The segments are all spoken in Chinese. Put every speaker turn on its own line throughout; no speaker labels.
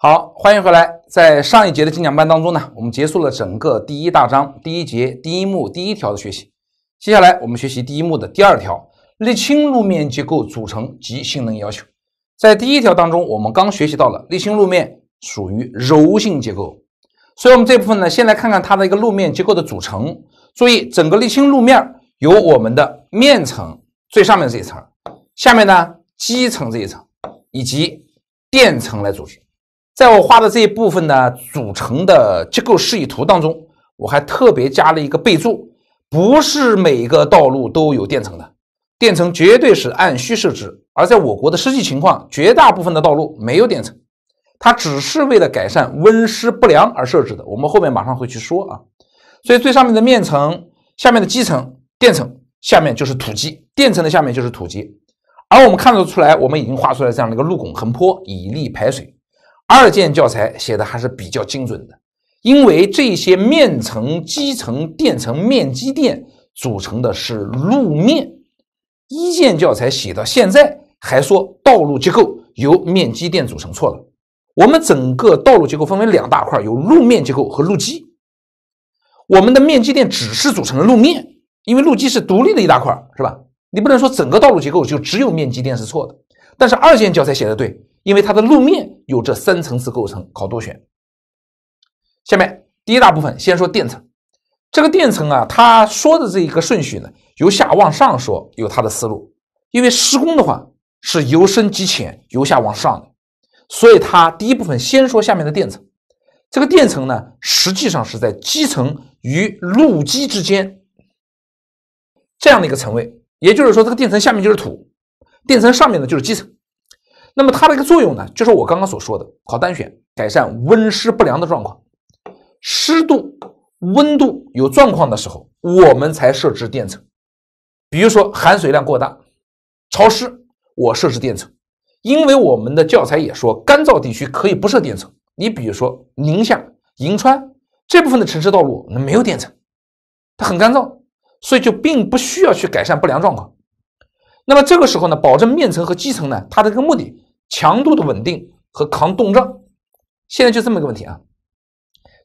好，欢迎回来。在上一节的精讲班当中呢，我们结束了整个第一大章第一节第一幕第一条的学习。接下来我们学习第一幕的第二条：沥青路面结构组成及性能要求。在第一条当中，我们刚学习到了沥青路面属于柔性结构，所以，我们这部分呢，先来看看它的一个路面结构的组成。注意，整个沥青路面由我们的面层最上面这一层，下面呢基层这一层，以及垫层来组成。在我画的这一部分呢组成的结构示意图当中，我还特别加了一个备注，不是每个道路都有垫层的，垫层绝对是按需设置，而在我国的实际情况，绝大部分的道路没有垫层，它只是为了改善温湿不良而设置的。我们后面马上会去说啊，所以最上面的面层，下面的基层、垫层，下面就是土基，垫层的下面就是土基，而我们看得出来，我们已经画出来这样的一个路拱横坡，以利排水。二建教材写的还是比较精准的，因为这些面层、基层、垫层、面基垫组成的是路面。一建教材写到现在还说道路结构由面基垫组成错了。我们整个道路结构分为两大块，有路面结构和路基。我们的面基垫只是组成的路面，因为路基是独立的一大块，是吧？你不能说整个道路结构就只有面基垫是错的，但是二建教材写的对。因为它的路面有这三层次构成，考多选。下面第一大部分先说垫层，这个垫层啊，它说的这一个顺序呢，由下往上说，有它的思路。因为施工的话是由深及浅，由下往上的，所以它第一部分先说下面的垫层。这个垫层呢，实际上是在基层与路基之间这样的一个层位，也就是说，这个电层下面就是土，电层上面呢就是基层。那么它的一个作用呢，就是我刚刚所说的考单选，改善温湿不良的状况，湿度、温度有状况的时候，我们才设置电层。比如说含水量过大、潮湿，我设置电层，因为我们的教材也说，干燥地区可以不设电层。你比如说宁夏、银川这部分的城市道路，那没有电层，它很干燥，所以就并不需要去改善不良状况。那么这个时候呢，保证面层和基层呢，它的个目的。强度的稳定和抗冻胀，现在就这么一个问题啊。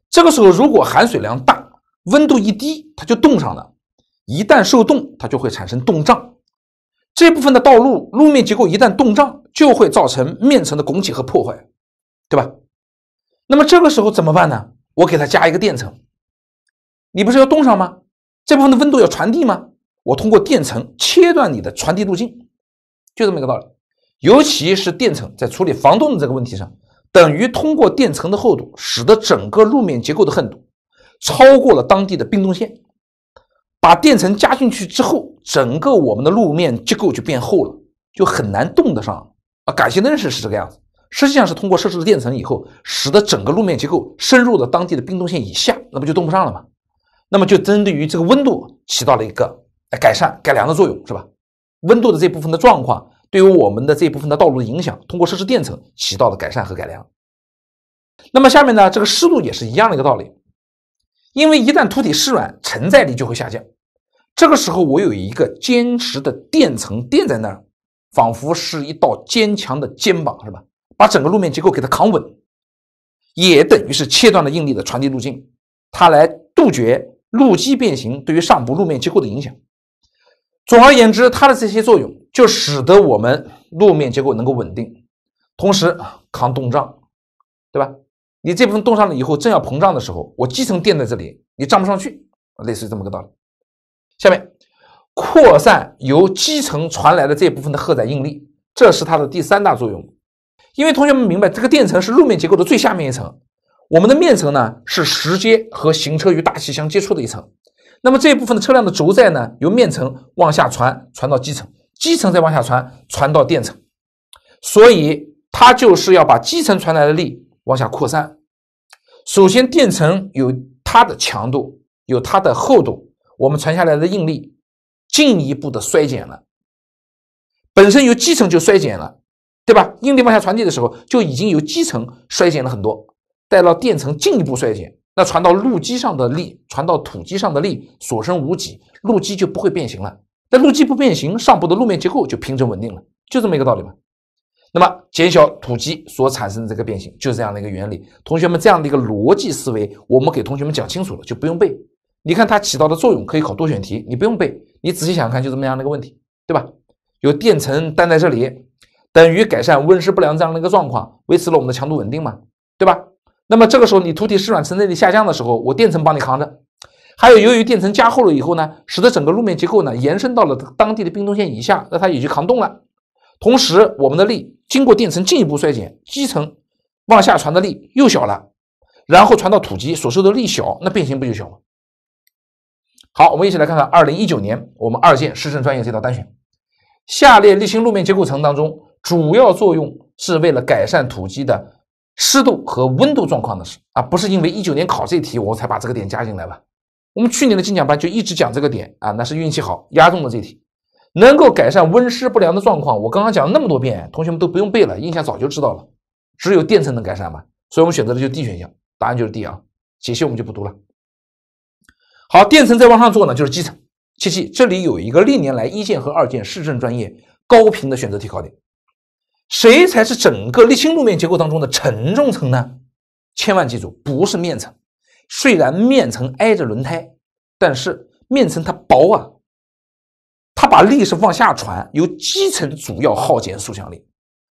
这个时候如果含水量大，温度一低，它就冻上了。一旦受冻，它就会产生冻胀。这部分的道路路面结构一旦冻胀，就会造成面层的拱起和破坏，对吧？那么这个时候怎么办呢？我给它加一个垫层。你不是要冻上吗？这部分的温度要传递吗？我通过垫层切断你的传递路径，就这么一个道理。尤其是垫层在处理防冻的这个问题上，等于通过垫层的厚度，使得整个路面结构的厚度超过了当地的冰冻线。把垫层加进去之后，整个我们的路面结构就变厚了，就很难冻得上啊。感谢认识是这个样子，实际上是通过设置了垫层以后，使得整个路面结构深入了当地的冰冻线以下，那不就冻不上了吗？那么就针对于这个温度起到了一个改善、改良的作用，是吧？温度的这部分的状况。对于我们的这部分的道路的影响，通过设置垫层起到了改善和改良。那么下面呢，这个湿度也是一样的一个道理，因为一旦土体湿软，承载力就会下降。这个时候，我有一个坚实的垫层垫在那儿，仿佛是一道坚强的肩膀，是吧？把整个路面结构给它扛稳，也等于是切断了应力的传递路径，它来杜绝路基变形对于上部路面结构的影响。总而言之，它的这些作用就使得我们路面结构能够稳定，同时抗冻胀，对吧？你这部分冻上了以后，正要膨胀的时候，我基层垫在这里，你胀不上去，类似于这么个道理。下面扩散由基层传来的这部分的荷载应力，这是它的第三大作用。因为同学们明白，这个垫层是路面结构的最下面一层，我们的面层呢是石阶和行车与大气相接触的一层。那么这一部分的车辆的轴载呢，由面层往下传，传到基层，基层再往下传，传到垫层，所以它就是要把基层传来的力往下扩散。首先垫层有它的强度，有它的厚度，我们传下来的应力进一步的衰减了。本身由基层就衰减了，对吧？应力往下传递的时候就已经由基层衰减了很多，带到垫层进一步衰减。那传到路基上的力，传到土基上的力所剩无几，路基就不会变形了。那路基不变形，上部的路面结构就平整稳定了，就这么一个道理嘛。那么减小土基所产生的这个变形，就是这样的一个原理。同学们这样的一个逻辑思维，我们给同学们讲清楚了，就不用背。你看它起到的作用，可以考多选题，你不用背。你仔细想想看，就这么样的一个问题，对吧？有垫层担在这里，等于改善温湿不良这样的一个状况，维持了我们的强度稳定嘛，对吧？那么这个时候，你土体湿软承载力下降的时候，我垫层帮你扛着。还有，由于垫层加厚了以后呢，使得整个路面结构呢延伸到了当地的冰冻线以下，那它也就抗冻了。同时，我们的力经过垫层进一步衰减，基层往下传的力又小了，然后传到土基所受的力小，那变形不就小了？好，我们一起来看看二零一九年我们二建市政专业这道单选：下列沥青路面结构层当中，主要作用是为了改善土基的。湿度和温度状况的事啊，不是因为一九年考这题我才把这个点加进来吧？我们去年的精讲班就一直讲这个点啊，那是运气好押中的这题，能够改善温湿不良的状况。我刚刚讲了那么多遍，同学们都不用背了，印象早就知道了。只有电层能改善吗？所以我们选择的就是 D 选项，答案就是 D 啊。解析我们就不读了。好，电层再往上做呢，就是基层。切记，这里有一个历年来一建和二建市政专业高频的选择题考点。谁才是整个沥青路面结构当中的承重层呢？千万记住，不是面层。虽然面层挨着轮胎，但是面层它薄啊，它把力是往下传，由基层主要耗减塑性力。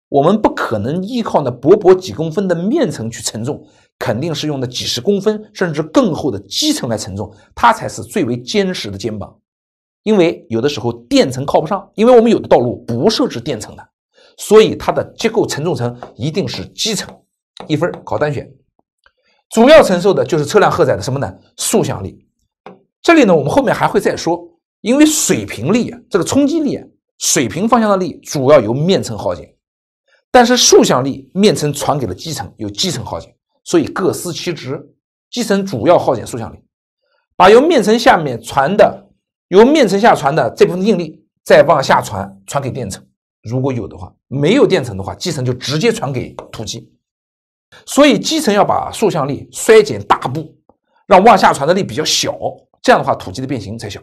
我们不可能依靠那薄薄几公分的面层去承重，肯定是用那几十公分甚至更厚的基层来承重，它才是最为坚实的肩膀。因为有的时候垫层靠不上，因为我们有的道路不设置垫层的。所以它的结构承重层一定是基层，一分考单选，主要承受的就是车辆荷载的什么呢？竖向力。这里呢，我们后面还会再说，因为水平力啊，这个冲击力，水平方向的力主要由面层耗减，但是竖向力面层传给了基层，由基层耗减，所以各司其职，基层主要耗减竖向力，把由面层下面传的，由面层下传的这部分应力再往下传，传给电层。如果有的话，没有垫层的话，基层就直接传给土基，所以基层要把竖向力衰减大步，让往下传的力比较小，这样的话土基的变形才小。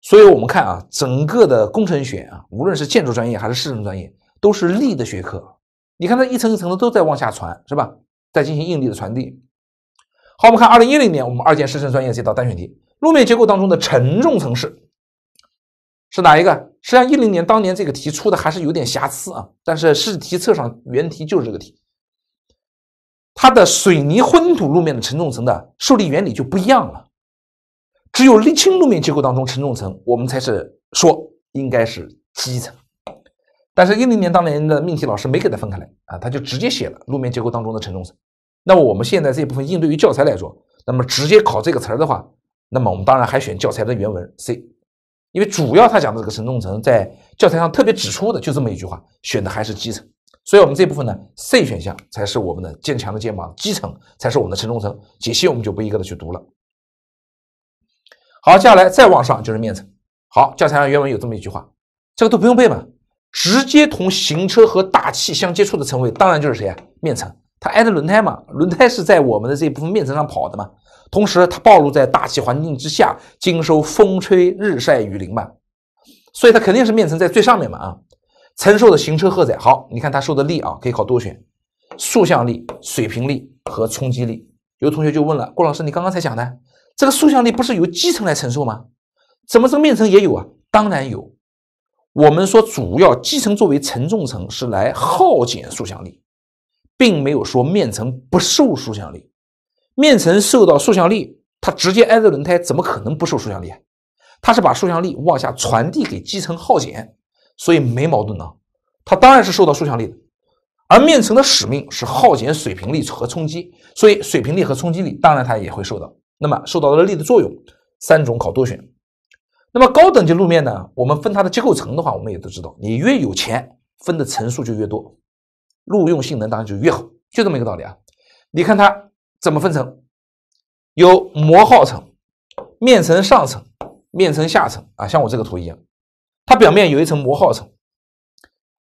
所以我们看啊，整个的工程学啊，无论是建筑专业还是市政专业，都是力的学科。你看它一层一层的都在往下传，是吧？在进行应力的传递。好，我们看二零一零年我们二建市政专业这道单选题，路面结构当中的承重层是是哪一个？实际上，一零年当年这个题出的还是有点瑕疵啊，但是试题册上原题就是这个题。它的水泥混凝土路面的承重层的受力原理就不一样了，只有沥青路面结构当中承重层，我们才是说应该是基层。但是一零年当年的命题老师没给它分开来啊，他就直接写了路面结构当中的承重层。那么我们现在这部分应对于教材来说，那么直接考这个词儿的话，那么我们当然还选教材的原文 C。因为主要他讲的这个承重层在教材上特别指出的就这么一句话，选的还是基层，所以我们这部分呢 C 选项才是我们的坚强的肩膀，基层才是我们的承重层。解析我们就不一个的去读了。好，接下来再往上就是面层。好，教材上原文有这么一句话，这个都不用背嘛，直接同行车和大气相接触的层位，当然就是谁啊面层。它挨着轮胎嘛，轮胎是在我们的这部分面层上跑的嘛，同时它暴露在大气环境之下，经受风吹日晒雨淋嘛，所以它肯定是面层在最上面嘛啊，承受的行车荷载好，你看它受的力啊，可以考多选，竖向力、水平力和冲击力。有同学就问了，郭老师，你刚刚才讲的这个竖向力不是由基层来承受吗？怎么这个面层也有啊？当然有，我们说主要基层作为承重层是来耗减竖向力。并没有说面层不受竖向力，面层受到竖向力，它直接挨着轮胎，怎么可能不受竖向力？它是把竖向力往下传递给基层耗减，所以没矛盾呢。它当然是受到竖向力的，而面层的使命是耗减水平力和冲击，所以水平力和冲击力当然它也会受到。那么受到的力的作用，三种考多选。那么高等级路面呢？我们分它的结构层的话，我们也都知道，你越有钱，分的层数就越多。录用性能当然就越好，就这么一个道理啊！你看它怎么分层，有磨耗层、面层上层、面层下层啊，像我这个图一样，它表面有一层磨耗层，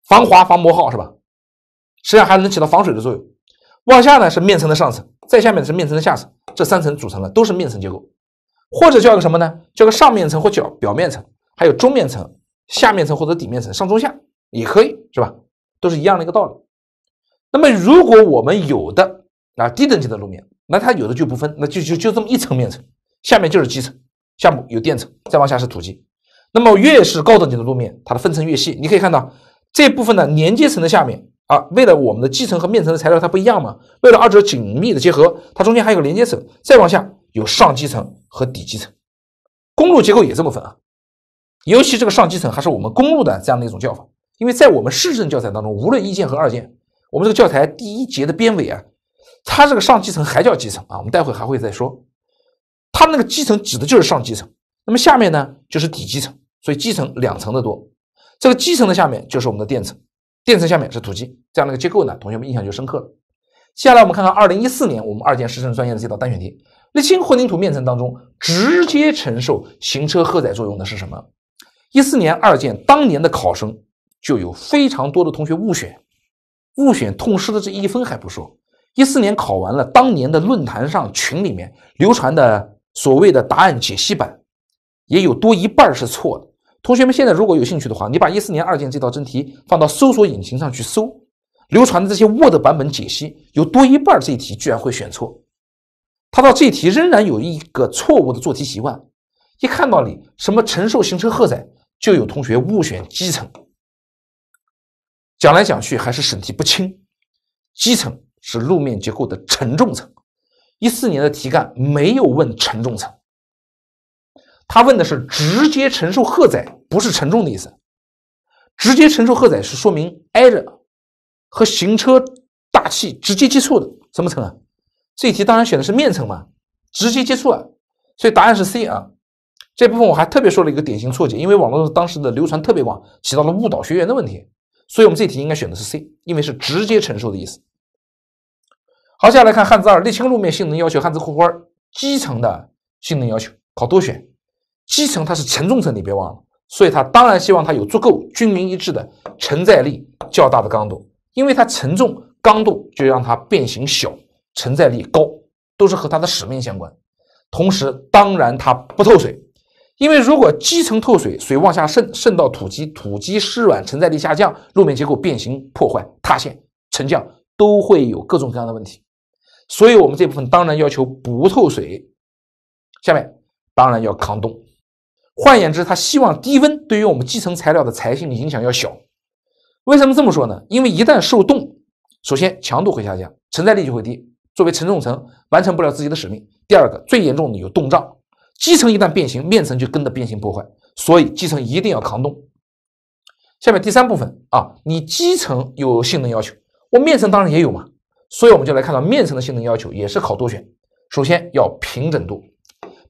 防滑防磨耗是吧？实际上还能起到防水的作用。往下呢是面层的上层，再下面是面层的下层，这三层组成的都是面层结构，或者叫个什么呢？叫个上面层或角表面层，还有中面层、下面层或者底面层，上中下也可以是吧？都是一样的一个道理。那么，如果我们有的啊低等级的路面，那它有的就不分，那就就就这么一层面层，下面就是基层，下面有垫层，再往下是土基。那么越是高等级的路面，它的分层越细。你可以看到这部分呢连接层的下面啊，为了我们的基层和面层的材料它不一样嘛，为了二者紧密的结合，它中间还有连接层，再往下有上基层和底基层。公路结构也这么分啊，尤其这个上基层还是我们公路的这样的一种叫法，因为在我们市政教材当中，无论一建和二建。我们这个教材第一节的编委啊，它这个上基层还叫基层啊，我们待会还会再说，它那个基层指的就是上基层，那么下面呢就是底基层，所以基层两层的多，这个基层的下面就是我们的垫层，垫层下面是土基，这样的一个结构呢，同学们印象就深刻了。接下来我们看看二零一四年我们二建市政专业的这道单选题，沥青混凝土面层当中直接承受行车荷载作用的是什么？一四年二建当年的考生就有非常多的同学误选。误选痛失的这一分还不说，一四年考完了，当年的论坛上群里面流传的所谓的答案解析版，也有多一半是错的。同学们现在如果有兴趣的话，你把一四年二建这道真题放到搜索引擎上去搜，流传的这些 Word 版本解析，有多一半这一题居然会选错。他到这一题仍然有一个错误的做题习惯，一看到你什么承受行车荷载，就有同学误选基层。讲来讲去还是审题不清，基层是路面结构的承重层。一四年的题干没有问承重层，他问的是直接承受荷载，不是承重的意思。直接承受荷载是说明挨着和行车大气直接接触的什么层啊？这一题当然选的是面层嘛，直接接触啊，所以答案是 C 啊。这部分我还特别说了一个典型错解，因为网络当时的流传特别广，起到了误导学员的问题。所以，我们这题应该选的是 C，因为是直接承受的意思。好，接下来看汉字二，沥青路面性能要求汉字库花基层的性能要求考多选，基层它是承重层，你别忘了，所以它当然希望它有足够均匀一致的承载力，较大的刚度，因为它承重刚度就让它变形小，承载力高，都是和它的使命相关。同时，当然它不透水。因为如果基层透水，水往下渗，渗到土基，土基湿软，承载力下降，路面结构变形、破坏、塌陷、沉降都会有各种各样的问题。所以，我们这部分当然要求不透水。下面当然要抗冻。换言之，他希望低温对于我们基层材料的材性的影响要小。为什么这么说呢？因为一旦受冻，首先强度会下降，承载力就会低，作为承重层完成不了自己的使命。第二个，最严重的有冻胀。基层一旦变形，面层就跟着变形破坏，所以基层一定要抗冻。下面第三部分啊，你基层有性能要求，我面层当然也有嘛。所以我们就来看到面层的性能要求也是考多选。首先要平整度，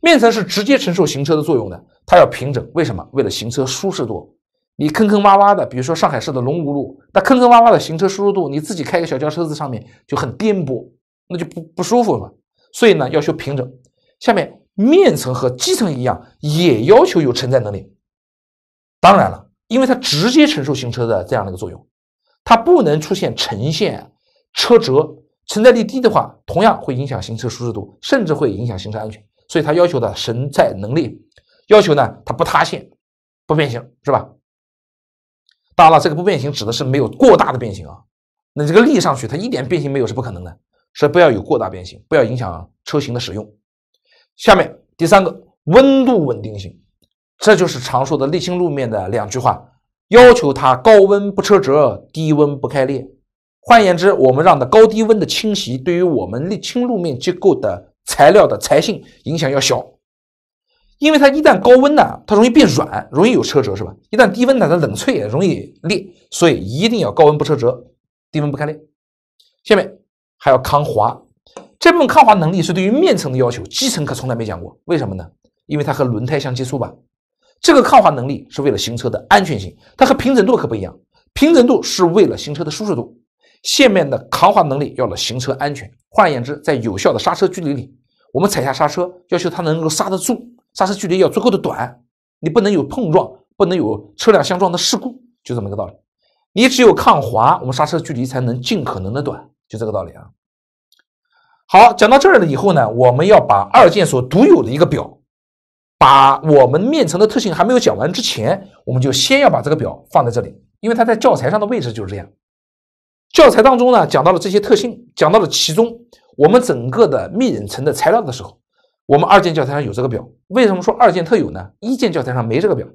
面层是直接承受行车的作用的，它要平整。为什么？为了行车舒适度。你坑坑洼洼的，比如说上海市的龙吴路，那坑坑洼洼的行车舒适度，你自己开个小轿车子上面就很颠簸，那就不不舒服嘛。所以呢，要求平整。下面。面层和基层一样，也要求有承载能力。当然了，因为它直接承受行车的这样的一个作用，它不能出现沉陷、车辙。承载力低的话，同样会影响行车舒适度，甚至会影响行车安全。所以它要求的承载能力，要求呢，它不塌陷、不变形，是吧？当然了，这个不变形指的是没有过大的变形啊。那这个力上去，它一点变形没有是不可能的，所以不要有过大变形，不要影响车型的使用。下面第三个温度稳定性，这就是常说的沥青路面的两句话，要求它高温不车辙，低温不开裂。换言之，我们让的高低温的侵袭对于我们沥青路面结构的材料的材性影响要小，因为它一旦高温呢，它容易变软，容易有车辙，是吧？一旦低温呢，它冷脆也容易裂，所以一定要高温不车辙，低温不开裂。下面还要抗滑。这部分抗滑能力是对于面层的要求，基层可从来没讲过，为什么呢？因为它和轮胎相接触吧，这个抗滑能力是为了行车的安全性，它和平整度可不一样，平整度是为了行车的舒适度，线面的抗滑能力要了行车安全。换言之，在有效的刹车距离里，我们踩下刹车，要求它能够刹得住，刹车距离要足够的短，你不能有碰撞，不能有车辆相撞的事故，就这么个道理。你只有抗滑，我们刹车距离才能尽可能的短，就这个道理啊。好，讲到这儿了以后呢，我们要把二建所独有的一个表，把我们面层的特性还没有讲完之前，我们就先要把这个表放在这里，因为它在教材上的位置就是这样。教材当中呢，讲到了这些特性，讲到了其中我们整个的密层的材料的时候，我们二建教材上有这个表。为什么说二建特有呢？一建教材上没这个表，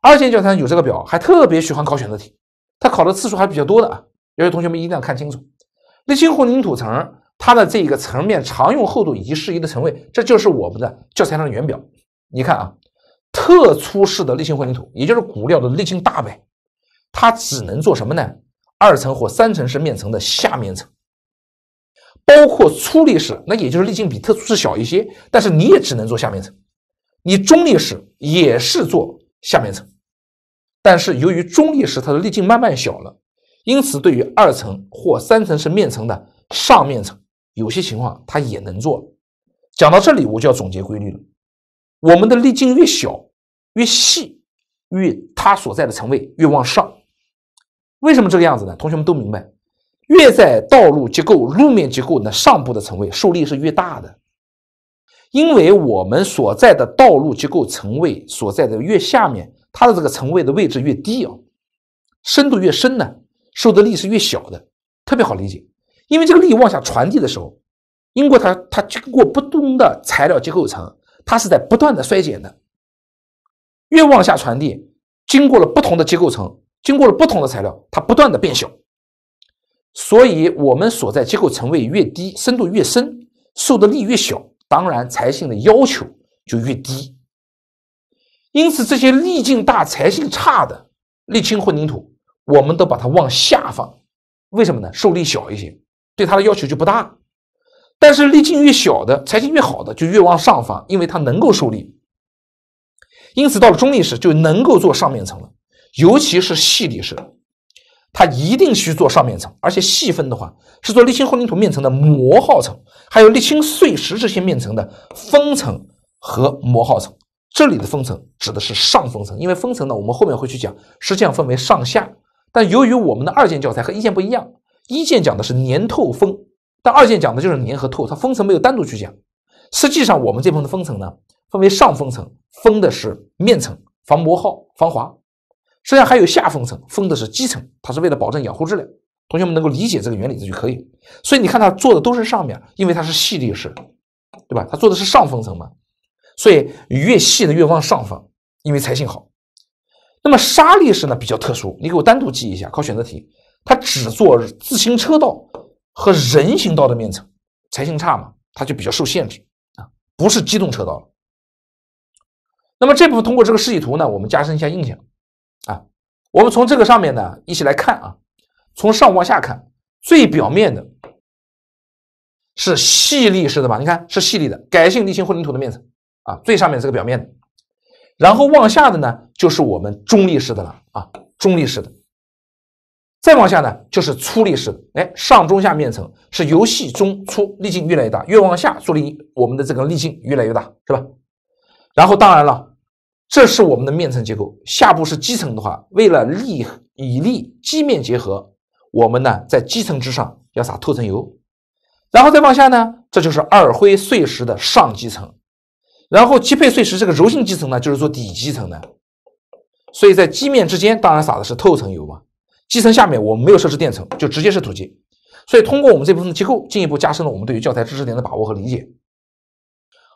二建教材上有这个表，还特别喜欢考选择题，它考的次数还比较多的啊。要求同学们一定要看清楚，沥青混凝土层。它的这个层面常用厚度以及适宜的层位，这就是我们的教材上的原表。你看啊，特粗式的沥青混凝土，也就是骨料的粒径大呗，它只能做什么呢？二层或三层是面层的下面层，包括粗粒式，那也就是粒径比特粗式小一些，但是你也只能做下面层。你中粒式也是做下面层，但是由于中粒式它的粒径慢慢小了，因此对于二层或三层是面层的上面层。有些情况它也能做。讲到这里，我就要总结规律了。我们的粒径越小、越细，越它所在的层位越往上。为什么这个样子呢？同学们都明白，越在道路结构、路面结构的上部的层位，受力是越大的。因为我们所在的道路结构层位所在的越下面，它的这个层位的位置越低啊，深度越深呢，受的力是越小的，特别好理解。因为这个力往下传递的时候，因过它它经过不同的材料结构层，它是在不断的衰减的。越往下传递，经过了不同的结构层，经过了不同的材料，它不断的变小。所以，我们所在结构层位越低，深度越深，受的力越小，当然材性的要求就越低。因此，这些粒径大、材性差的沥青混凝土，我们都把它往下放。为什么呢？受力小一些。对它的要求就不大，但是粒径越小的、材性越好的就越往上放，因为它能够受力。因此到了中立时就能够做上面层了，尤其是细粒时，它一定需做上面层，而且细分的话是做沥青混凝土面层的磨耗层，还有沥青碎石这些面层的封层和磨耗层。这里的封层指的是上封层，因为封层呢，我们后面会去讲，实际上分为上下，但由于我们的二建教材和一建不一样。一线讲的是粘透风，但二线讲的就是粘和透，它封层没有单独去讲。实际上，我们这部分的封层呢，分为上封层，封的是面层，防磨耗、防滑；实际上还有下封层，封的是基层，它是为了保证养护质量。同学们能够理解这个原理，这就可以。所以你看，它做的都是上面，因为它是细粒式，对吧？它做的是上封层嘛，所以越细的越往上封，因为材性好。那么沙粒式呢比较特殊，你给我单独记一下，考选择题。它只做自行车道和人行道的面层，才性差嘛，它就比较受限制啊，不是机动车道了。那么这部分通过这个示意图呢，我们加深一下印象啊。我们从这个上面呢，一起来看啊，从上往下看，最表面的是细粒式的吧？你看是细粒的改性沥青混凝土的面层啊，最上面这个表面的，然后往下的呢，就是我们中立式的了啊，中立式的。再往下呢，就是粗粒的，哎，上中下面层是游戏中粗粒径越来越大，越往下粗粒我们的这个粒径越来越大，是吧？然后当然了，这是我们的面层结构，下部是基层的话，为了利以利基面结合，我们呢在基层之上要撒透层油，然后再往下呢，这就是二灰碎石的上基层，然后基配碎石这个柔性基层呢，就是做底基层的，所以在基面之间当然撒的是透层油嘛。基层下面我们没有设置垫层，就直接是土基，所以通过我们这部分的结构，进一步加深了我们对于教材知识点的把握和理解。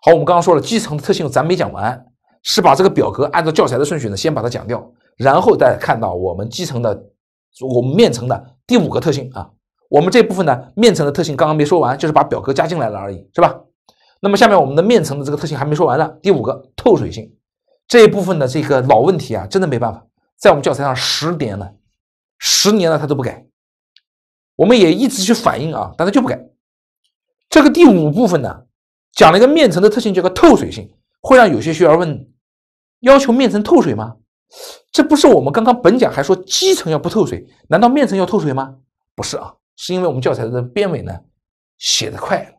好，我们刚刚说了基层的特性，咱没讲完，是把这个表格按照教材的顺序呢，先把它讲掉，然后再看到我们基层的我们面层的第五个特性啊。我们这部分呢面层的特性刚刚没说完，就是把表格加进来了而已，是吧？那么下面我们的面层的这个特性还没说完呢，第五个透水性这一部分的这个老问题啊，真的没办法，在我们教材上十年了。十年了，他都不改，我们也一直去反映啊，但他就不改。这个第五部分呢，讲了一个面层的特性，叫个透水性，会让有些学员问，要求面层透水吗？这不是我们刚刚本讲还说基层要不透水，难道面层要透水吗？不是啊，是因为我们教材的编委呢写的快，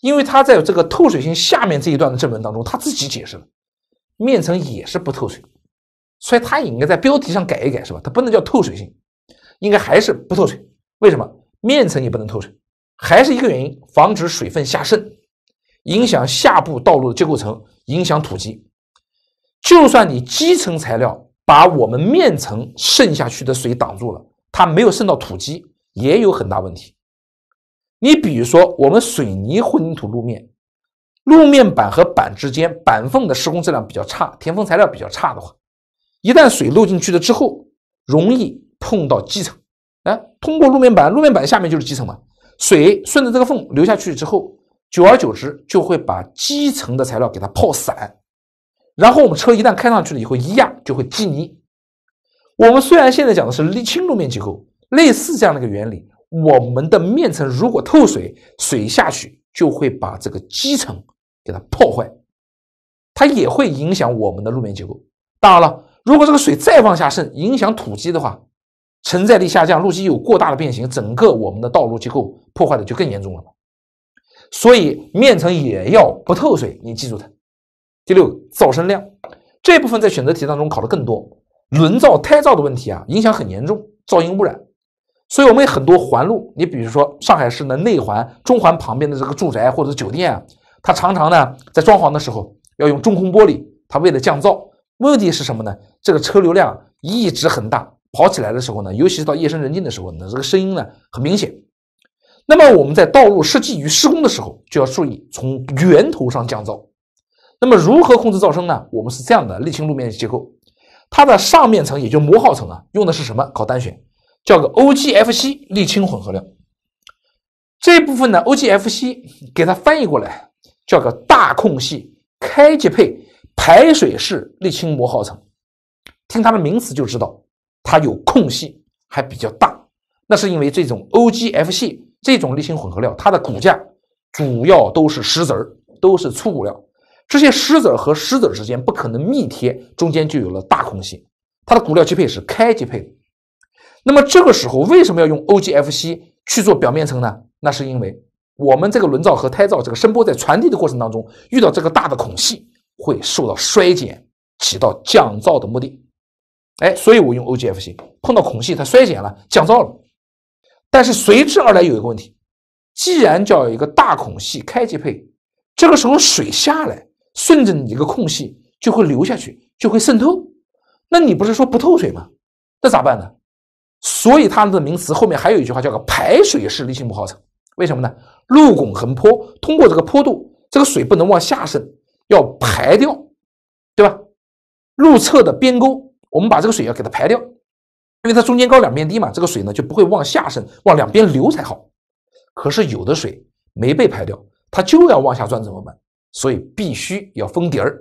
因为他在这个透水性下面这一段的正文当中，他自己解释了，面层也是不透水。所以它也应该在标题上改一改，是吧？它不能叫透水性，应该还是不透水。为什么？面层也不能透水，还是一个原因，防止水分下渗，影响下部道路的结构层，影响土基。就算你基层材料把我们面层渗下去的水挡住了，它没有渗到土基，也有很大问题。你比如说，我们水泥混凝土路面，路面板和板之间板缝的施工质量比较差，填缝材料比较差的话。一旦水漏进去了之后，容易碰到基层，哎，通过路面板，路面板下面就是基层嘛。水顺着这个缝流下去之后，久而久之就会把基层的材料给它泡散，然后我们车一旦开上去了以后一压就会积泥。我们虽然现在讲的是沥青路面结构，类似这样的一个原理，我们的面层如果透水，水下去就会把这个基层给它破坏，它也会影响我们的路面结构。当然了。如果这个水再往下渗，影响土基的话，承载力下降，路基有过大的变形，整个我们的道路结构破坏的就更严重了。所以面层也要不透水，你记住它。第六，噪声量这部分在选择题当中考的更多，轮噪、胎噪的问题啊，影响很严重，噪音污染。所以我们有很多环路，你比如说上海市的内环、中环旁边的这个住宅或者酒店啊，它常常呢在装潢的时候要用中空玻璃，它为了降噪，问题是什么呢？这个车流量一直很大，跑起来的时候呢，尤其是到夜深人静的时候呢，这个声音呢很明显。那么我们在道路设计与施工的时候，就要注意从源头上降噪。那么如何控制噪声呢？我们是这样的：沥青路面结构，它的上面层，也就磨耗层啊，用的是什么？考单选，叫个 OGFC 沥青混合料。这部分呢，OGFC 给它翻译过来叫个大空隙开级配排水式沥青磨耗层。听它的名词就知道，它有空隙还比较大，那是因为这种 OGFC 这种沥青混合料，它的骨架主要都是石子儿，都是粗骨料，这些石子儿和石子儿之间不可能密贴，中间就有了大空隙，它的骨料级配是开级配。那么这个时候为什么要用 OGFC 去做表面层呢？那是因为我们这个轮噪和胎噪，这个声波在传递的过程当中，遇到这个大的孔隙会受到衰减，起到降噪的目的。哎，所以，我用 OGF 型碰到孔隙，它衰减了，降噪了。但是随之而来有一个问题，既然叫一个大孔隙开机配，这个时候水下来，顺着你这个空隙就会流下去，就会渗透。那你不是说不透水吗？那咋办呢？所以它们的名词后面还有一句话，叫个排水式沥青不耗层。为什么呢？路拱横坡，通过这个坡度，这个水不能往下渗，要排掉，对吧？路侧的边沟。我们把这个水要给它排掉，因为它中间高两边低嘛，这个水呢就不会往下渗，往两边流才好。可是有的水没被排掉，它就要往下钻，怎么办？所以必须要封底儿。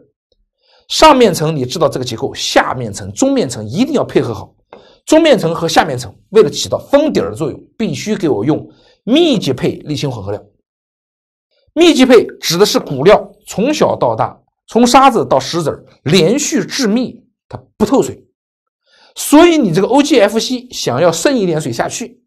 上面层你知道这个结构，下面层、中面层一定要配合好。中面层和下面层为了起到封底儿的作用，必须给我用密集配沥青混合料。密集配指的是骨料从小到大，从沙子到石子儿连续致密。不透水，所以你这个 O G F C 想要渗一点水下去，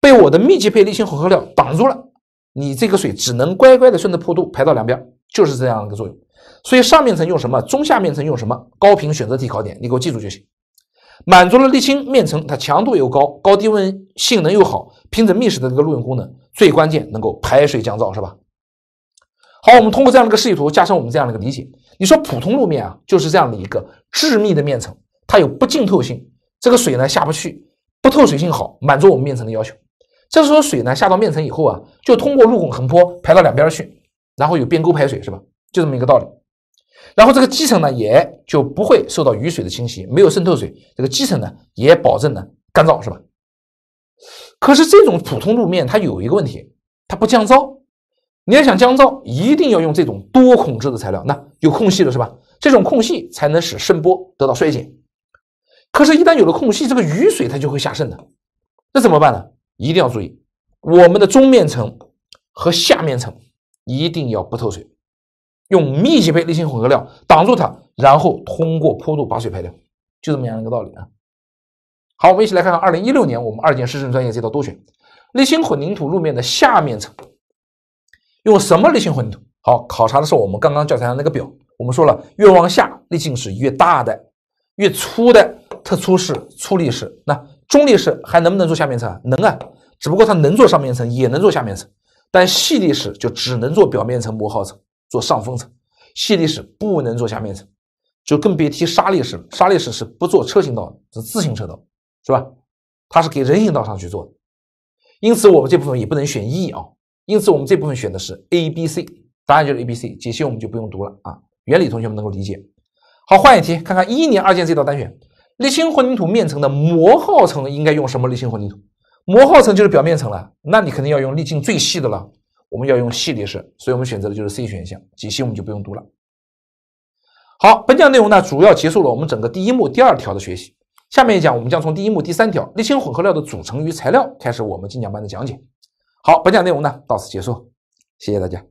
被我的密集配沥青混合料挡住了。你这个水只能乖乖的顺着坡度排到两边，就是这样一个作用。所以上面层用什么，中下面层用什么，高频选择题考点，你给我记住就行。满足了沥青面层，它强度又高，高低温性能又好，平整密实的这个路用功能，最关键能够排水降噪，是吧？好，我们通过这样的一个示意图，加上我们这样的一个理解，你说普通路面啊，就是这样的一个。致密的面层，它有不浸透性，这个水呢下不去，不透水性好，满足我们面层的要求。这时候水呢下到面层以后啊，就通过路拱横坡排到两边去，然后有边沟排水是吧？就这么一个道理。然后这个基层呢，也就不会受到雨水的侵袭，没有渗透水，这个基层呢也保证呢干燥是吧？可是这种普通路面它有一个问题，它不降噪。你要想降噪，一定要用这种多孔质的材料，那有空隙的是吧？这种空隙才能使声波得到衰减，可是，一旦有了空隙，这个雨水它就会下渗的，那怎么办呢？一定要注意，我们的中面层和下面层一定要不透水，用密集配沥青混合料挡住它，然后通过坡度把水排掉，就这么样一个道理啊。好，我们一起来看看二零一六年我们二建市政专业这道多选，沥青混凝土路面的下面层用什么沥青混凝土？好，考察的是我们刚刚教材上那个表。我们说了，越往下粒径是越大的，越粗的，特粗是粗粒石，那中粒石还能不能做下面层？能啊，只不过它能做上面层，也能做下面层，但细粒石就只能做表面层磨耗层，做上封层。细粒石不能做下面层，就更别提沙粒石了。沙粒石是不做车行道的，是自行车道，是吧？它是给人行道上去做的。因此我们这部分也不能选 E 啊，因此我们这部分选的是 A、B、C，答案就是 A、B、C。解析我们就不用读了啊。原理同学们能够理解，好，换一题，看看一年二建这道单选，沥青混凝土面层的磨耗层应该用什么沥青混凝土？磨耗层就是表面层了，那你肯定要用粒径最细的了，我们要用细粒式，所以我们选择的就是 C 选项。解析我们就不用读了。好，本讲内容呢主要结束了我们整个第一幕第二条的学习，下面一讲我们将从第一幕第三条沥青混合料的组成与材料开始我们精讲班的讲解。好，本讲内容呢到此结束，谢谢大家。